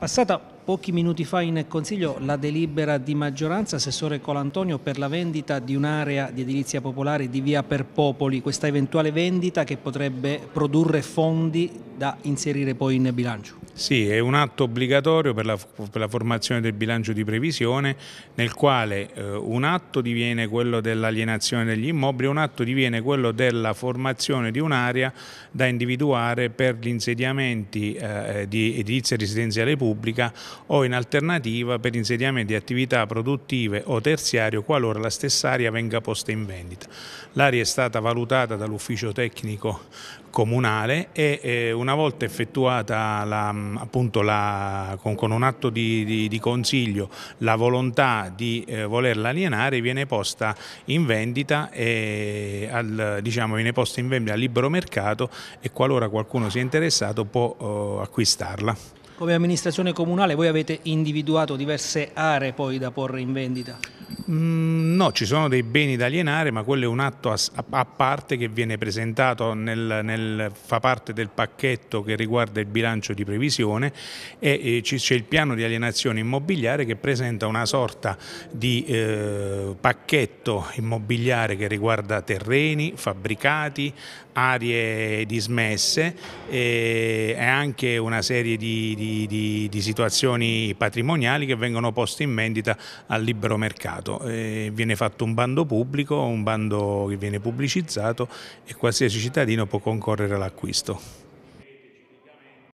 a setup Pochi minuti fa in Consiglio la delibera di maggioranza, Assessore Colantonio, per la vendita di un'area di edilizia popolare di via per Popoli, questa eventuale vendita che potrebbe produrre fondi da inserire poi in bilancio. Sì, è un atto obbligatorio per la, per la formazione del bilancio di previsione nel quale eh, un atto diviene quello dell'alienazione degli immobili, e un atto diviene quello della formazione di un'area da individuare per gli insediamenti eh, di edilizia residenziale pubblica o in alternativa per insediamento di attività produttive o terziario qualora la stessa area venga posta in vendita. L'area è stata valutata dall'ufficio tecnico comunale e eh, una volta effettuata la, appunto la, con, con, un atto di, di, di, consiglio la volontà di eh, volerla alienare viene posta in vendita e al, diciamo, viene posta in vendita al libero mercato e qualora qualcuno sia interessato può eh, acquistarla. Come amministrazione comunale voi avete individuato diverse aree poi da porre in vendita? Mm, no, ci sono dei beni da alienare, ma quello è un atto a, a parte che viene presentato, nel, nel, fa parte del pacchetto che riguarda il bilancio di previsione e, e c'è il piano di alienazione immobiliare che presenta una sorta di eh, pacchetto immobiliare che riguarda terreni, fabbricati, aree dismesse e, e anche una serie di, di, di, di situazioni patrimoniali che vengono poste in vendita al libero mercato mercato, eh, viene fatto un bando pubblico, un bando che viene pubblicizzato e qualsiasi cittadino può concorrere all'acquisto.